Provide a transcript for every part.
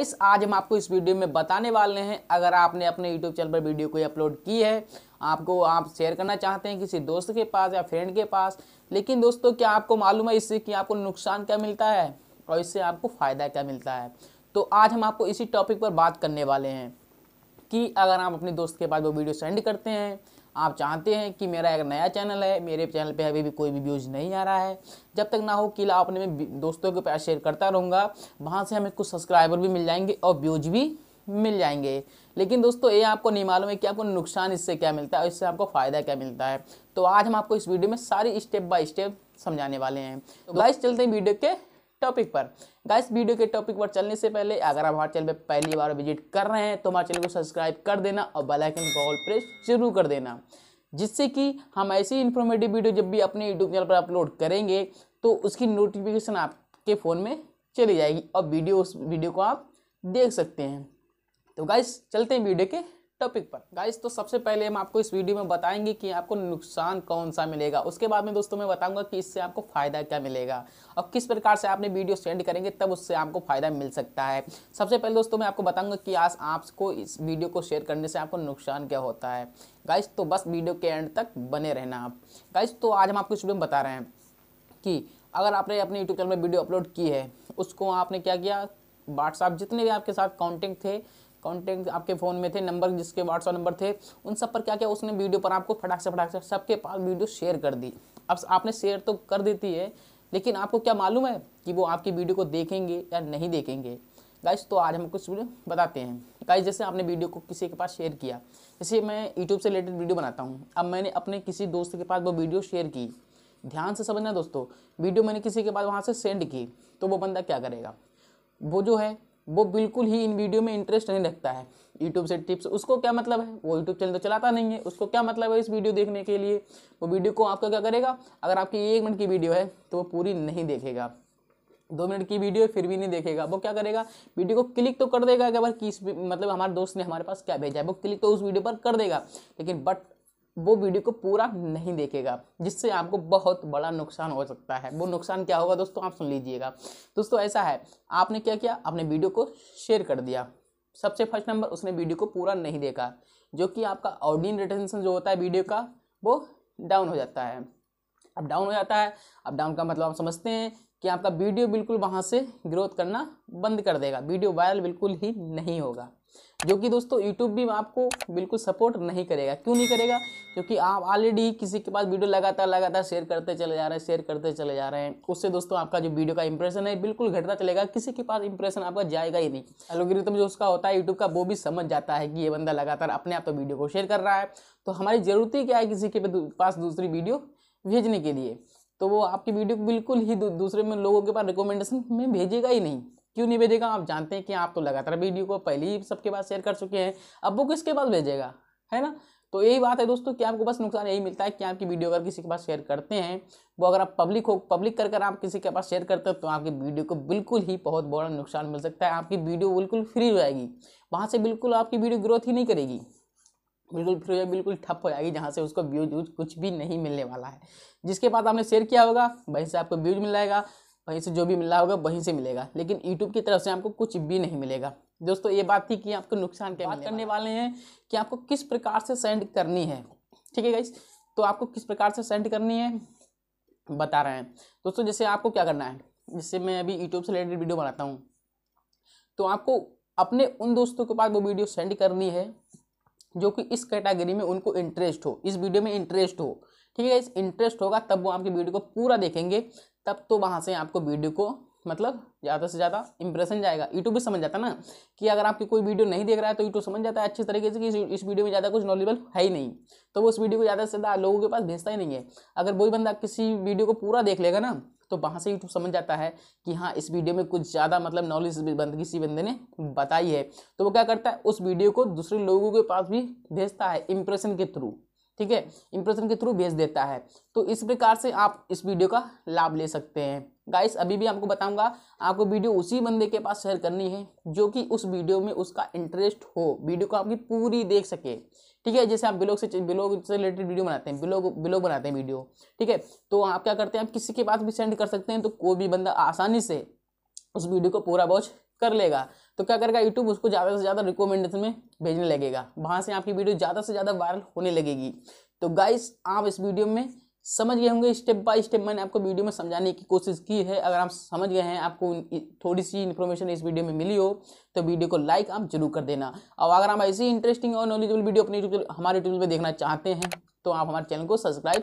इस आज हम आपको इस वीडियो में बताने वाले हैं अगर आपने अपने यूट्यूब चैनल पर वीडियो कोई अपलोड की है आपको आप शेयर करना चाहते हैं किसी दोस्त के पास या फ्रेंड के पास लेकिन दोस्तों क्या आपको मालूम है इससे कि आपको नुकसान क्या मिलता है और इससे आपको फ़ायदा क्या मिलता है तो आज हम आपको इसी टॉपिक पर बात करने वाले हैं कि अगर आप अपने दोस्त के पास वो वीडियो सेंड करते हैं आप चाहते हैं कि मेरा एक नया चैनल है मेरे चैनल पे अभी भी कोई भी व्यूज़ नहीं आ रहा है जब तक ना हो किला आपने मैं दोस्तों के पास शेयर करता रहूँगा वहाँ से हमें कुछ सब्सक्राइबर भी मिल जाएंगे और व्यूज भी मिल जाएंगे लेकिन दोस्तों ये आपको नहीं मालूम है कि आपको नुकसान इससे क्या मिलता है और इससे आपको फ़ायदा क्या मिलता है तो आज हम आपको इस वीडियो में सारी स्टेप बाय स्टेप समझाने वाले हैं तो गाइस तो चलते हैं वीडियो के टॉपिक पर गाइस वीडियो के टॉपिक पर चलने से पहले अगर आप हमारे चैनल पर पहली बार विजिट कर रहे हैं तो हमारे चैनल को सब्सक्राइब कर देना और बेलाइकन को ऑल प्रेस जरूर कर देना जिससे कि हम ऐसी इन्फॉर्मेटिव वीडियो जब भी अपने यूट्यूब चैनल पर अपलोड करेंगे तो उसकी नोटिफिकेशन आपके फ़ोन में चली जाएगी और वीडियो उस वीडियो को आप देख सकते हैं तो गाइस चलते हैं वीडियो के टॉपिक पर गाइस तो सबसे पहले हम आपको इस वीडियो में बताएंगे कि आपको नुकसान कौन सा मिलेगा उसके बाद में दोस्तों मैं बताऊंगा कि इससे आपको फ़ायदा क्या मिलेगा और किस प्रकार से आपने वीडियो सेंड करेंगे तब उससे आपको फ़ायदा मिल सकता है सबसे पहले दोस्तों मैं आपको बताऊंगा कि आज आपको इस वीडियो को शेयर करने से आपको नुकसान क्या होता है गाइस तो बस वीडियो के एंड तक बने रहना आप गाइस तो आज हम आपको इस वीडियो में बता रहे हैं कि अगर आपने अपने यूट्यूब चैनल में वीडियो अपलोड की है उसको आपने क्या किया व्हाट्सएप जितने भी आपके साथ कॉन्टेक्ट थे कॉन्टैक्ट आपके फ़ोन में थे नंबर जिसके व्हाट्सअप नंबर थे उन सब पर क्या क्या उसने वीडियो पर आपको फटाक से फटाक से सबके पास वीडियो शेयर कर दी अब आपने शेयर तो कर देती है लेकिन आपको क्या मालूम है कि वो आपकी वीडियो को देखेंगे या नहीं देखेंगे गाइज तो आज हम कुछ वीडियो बताते हैं गाइज जैसे आपने वीडियो को किसी के पास शेयर किया जैसे मैं यूट्यूब से रिलेटेड वीडियो बनाता हूँ अब मैंने अपने किसी दोस्त के पास वो वीडियो शेयर की ध्यान से समझना दोस्तों वीडियो मैंने किसी के पास वहाँ से सेंड की तो वो बंदा क्या करेगा वो जो है वो बिल्कुल ही इन वीडियो में इंटरेस्ट नहीं रखता है यूट्यूब से टिप्स उसको क्या मतलब है वो यूट्यूब चैनल तो चलाता नहीं है उसको क्या मतलब है इस वीडियो देखने के लिए वो वीडियो को आपका क्या करेगा अगर आपकी एक मिनट की वीडियो है तो वो पूरी नहीं देखेगा दो मिनट की वीडियो फिर भी नहीं देखेगा वो क्या करेगा वीडियो को क्लिक तो कर देगा कि अगर किस मतलब हमारे दोस्त ने हमारे पास क्या भेजा है वो क्लिक तो उस वीडियो पर कर देगा लेकिन बट वो वीडियो को पूरा नहीं देखेगा जिससे आपको बहुत बड़ा नुकसान हो सकता है वो नुकसान क्या होगा दोस्तों आप सुन लीजिएगा दोस्तों ऐसा है आपने क्या किया आपने वीडियो को शेयर कर दिया सबसे फर्स्ट नंबर उसने वीडियो को पूरा नहीं देखा जो कि आपका ऑडियन रिटेंशन जो होता है वीडियो का वो डाउन हो जाता है अब डाउन हो जाता है अब डाउन का मतलब आप समझते हैं कि आपका वीडियो बिल्कुल वहाँ से ग्रोथ करना बंद कर देगा वीडियो वायरल बिल्कुल ही नहीं होगा जो कि दोस्तों यूट्यूब भी आपको बिल्कुल सपोर्ट नहीं करेगा क्यों नहीं करेगा क्योंकि आप ऑलरेडी किसी के पास वीडियो लगातार लगातार शेयर करते चले जा रहे हैं शेयर करते चले जा रहे हैं उससे दोस्तों आपका जो वीडियो का इंप्रेशन है बिल्कुल घटता चलेगा किसी के पास इंप्रेशन आपका जाएगा ही नहीं एलोग्रिथम जो उसका होता है यूट्यूब का वो भी समझ जाता है कि ये बंदा लगातार अपने आप तो वीडियो को शेयर कर रहा है तो हमारी ज़रूरत ही क्या है किसी के पास दूसरी वीडियो भेजने के लिए तो वो आपकी वीडियो बिल्कुल ही दूसरे में लोगों के पास रिकमेंडेशन में भेजेगा ही नहीं क्यों नहीं भेजेगा आप जानते हैं कि आप तो लगातार वीडियो को पहले ही सबके पास शेयर कर चुके हैं अब वो किसके पास भेजेगा है ना तो यही बात है दोस्तों कि आपको बस नुकसान यही मिलता है कि आपकी वीडियो अगर किसी के पास शेयर करते हैं वो अगर आप पब्लिक हो पब्लिक कर कर आप किसी के पास शेयर करते हो तो आपकी वीडियो को बिल्कुल ही बहुत बड़ा नुकसान मिल सकता है आपकी वीडियो बिल्कुल फ्री हो जाएगी वहाँ से बिल्कुल आपकी वीडियो ग्रोथ ही नहीं करेगी बिल्कुल फ्री हो जाएगी बिल्कुल ठप हो जाएगी जहाँ से उसको व्यूज व्यूज कुछ भी नहीं मिलने वाला है जिसके बाद आपने शेयर किया होगा वहीं से आपको व्यूज मिल जाएगा वहीं से जो भी मिल रहा होगा वहीं से मिलेगा लेकिन यूट्यूब की तरफ से आपको कुछ भी नहीं मिलेगा दोस्तों ये बात थी कि आपको नुकसान क्या बात करने वाले हैं कि आपको किस प्रकार से सेंड करनी है ठीक है गाइस तो आपको किस प्रकार से सेंड करनी है बता रहे हैं दोस्तों जैसे आपको क्या करना है जैसे मैं अभी यूट्यूब से रिलेटेड वीडियो बनाता हूँ तो आपको अपने उन दोस्तों के पास वो वीडियो सेंड करनी है जो कि इस कैटेगरी में उनको इंटरेस्ट हो इस वीडियो में इंटरेस्ट हो ठीक है इस इंटरेस्ट होगा तब वो आपकी वीडियो को पूरा देखेंगे तब तो वहाँ से आपको वीडियो को मतलब ज़्यादा से ज़्यादा इंप्रेशन जाएगा यूट्यूब भी समझ जाता है ना कि अगर आपकी कोई वीडियो नहीं देख रहा है तो यूट्यूब समझ जाता है अच्छे तरीके से कि इस वीडियो में ज़्यादा कुछ नॉलेबल है ही नहीं तो वो उस वीडियो को ज़्यादा से ज़्यादा लोगों के पास भेजता ही नहीं है अगर वही बंदा किसी वीडियो को पूरा देख लेगा ना तो वहाँ से यूट्यूब समझ जाता है कि हाँ इस वीडियो में कुछ ज़्यादा मतलब नॉलेज बंद किसी बंदे ने बताई है तो वो क्या करता है उस वीडियो को दूसरे लोगों के पास भी भेजता है इंप्रेशन के थ्रू ठीक है इंप्रेशन के थ्रू भेज देता है तो इस प्रकार से आप इस वीडियो का लाभ ले सकते हैं गाइस अभी भी आपको बताऊंगा आपको वीडियो उसी बंदे के पास शेयर करनी है जो कि उस वीडियो में उसका इंटरेस्ट हो वीडियो को आपकी पूरी देख सके ठीक है जैसे आप ब्लॉग से ब्लॉग से रिलेटेड वीडियो बनाते हैं ब्लॉग ब्लॉग बनाते हैं वीडियो ठीक है तो आप क्या करते हैं आप किसी के पास भी सेंड कर सकते हैं तो कोई भी बंदा आसानी से उस वीडियो को पूरा वॉच कर लेगा तो क्या करेगा यूट्यूब उसको ज़्यादा से ज़्यादा रिकमेंडेशन में भेजने लगेगा वहाँ से आपकी वीडियो ज़्यादा से ज़्यादा वायरल होने लगेगी तो गाइस आप इस वीडियो में समझ गए होंगे स्टेप बाय स्टेप मैंने आपको वीडियो में समझाने की कोशिश की है अगर आप समझ गए हैं आपको थोड़ी सी इन्फॉर्मेशन इस वीडियो में मिली हो तो वीडियो को लाइक आप जरूर कर देना और अगर आप ऐसी इंटरेस्टिंग और नॉलेजेबल वीडियो अपने यूट्यूब हमारे यूट्यूब पर देखना चाहते हैं तो आप हमारे चैनल को सब्सक्राइब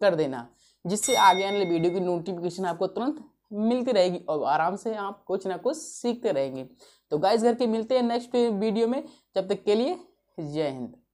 कर देना जिससे आगे आने वाले वीडियो की नोटिफिकेशन आपको तुरंत मिलती रहेगी और आराम से आप कुछ ना कुछ सीखते रहेंगे तो गाइस घर के मिलते हैं नेक्स्ट वीडियो में जब तक के लिए जय हिंद